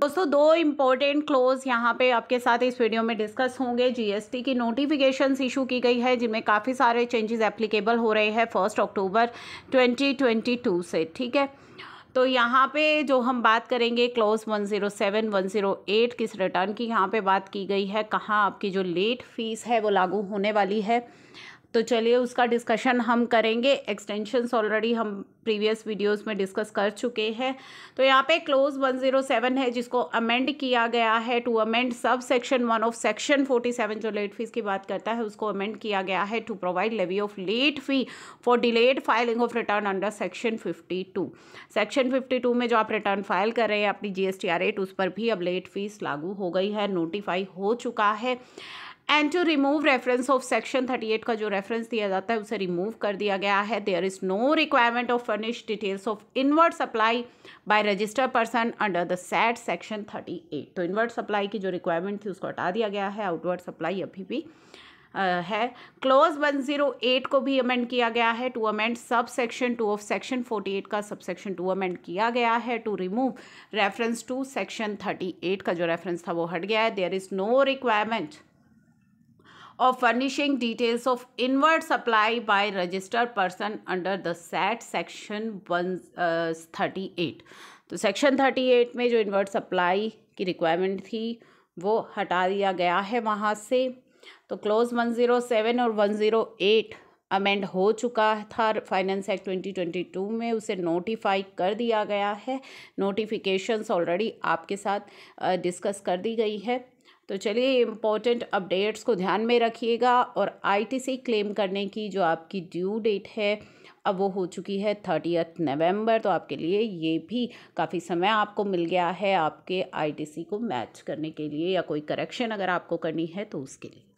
दोस्तों दो important close यहाँ पे आपके साथ इस वीडियो में डिस्कस होंगे जीएसटी की नोटिफिकेशंस इशू की गई है जिनमें काफ़ी सारे चेंजेस एप्लीकेबल हो रहे हैं फर्स्ट अक्टूबर 2022 से ठीक है तो यहाँ पे जो हम बात करेंगे क्लोज 107, 108 किस रिटर्न की यहाँ पे बात की गई है कहाँ आपकी जो लेट फीस है वो लागू होने वाली है तो चलिए उसका डिस्कशन हम करेंगे एक्सटेंशंस ऑलरेडी हम प्रीवियस वीडियोस में डिस्कस कर चुके हैं तो यहाँ पे क्लोज 107 है जिसको अमेंड किया गया है to amend sub section one of section 47 जो लेट फीस की बात करता है उसको अमेंड किया गया है to provide levy of late fee for delayed filing of return under section 52 section 52 में जो आप रिटर्न फाइल कर रहे हैं अपनी जी एस तो उस पर भी अब लेट फीस लागू हो गई है नोटिफाई हो चुका है and to remove reference of section thirty eight का जो रेफरेंस दिया जाता है उसे रिमूव कर दिया गया है there is no requirement of furnish details of invert supply by register person under the set section thirty eight तो इनवर्ट सप्लाई की जो रिक्वायरमेंट थी उसको हटा दिया गया है आउटवर्ड सप्लाई अभी भी Uh, है क्लोज एट को भी अमेंड किया गया है to amend sub section two of section forty eight का सब सेक्शन टू अमेंड किया गया है to remove reference to section thirty eight का जो रेफरेंस था वो हट गया है there is no requirement of furnishing details of inward supply by registered person under the set section one thirty eight तो सेक्शन थर्टी एट में जो इन्वर्ट सप्लाई की रिक्वायरमेंट थी वो हटा दिया गया है वहाँ से तो क्लोज वन ज़ीरो सेवन और वन ज़ीरो एट अमेंड हो चुका था finance act twenty twenty two में उसे नोटिफाई कर दिया गया है नोटिफिकेशंस ऑलरेडी आपके साथ डिस्कस uh, कर दी गई है तो चलिए इम्पोर्टेंट अपडेट्स को ध्यान में रखिएगा और आईटीसी क्लेम करने की जो आपकी ड्यू डेट है अब वो हो चुकी है थर्टीथ नवंबर तो आपके लिए ये भी काफ़ी समय आपको मिल गया है आपके आईटीसी को मैच करने के लिए या कोई करेक्शन अगर आपको करनी है तो उसके लिए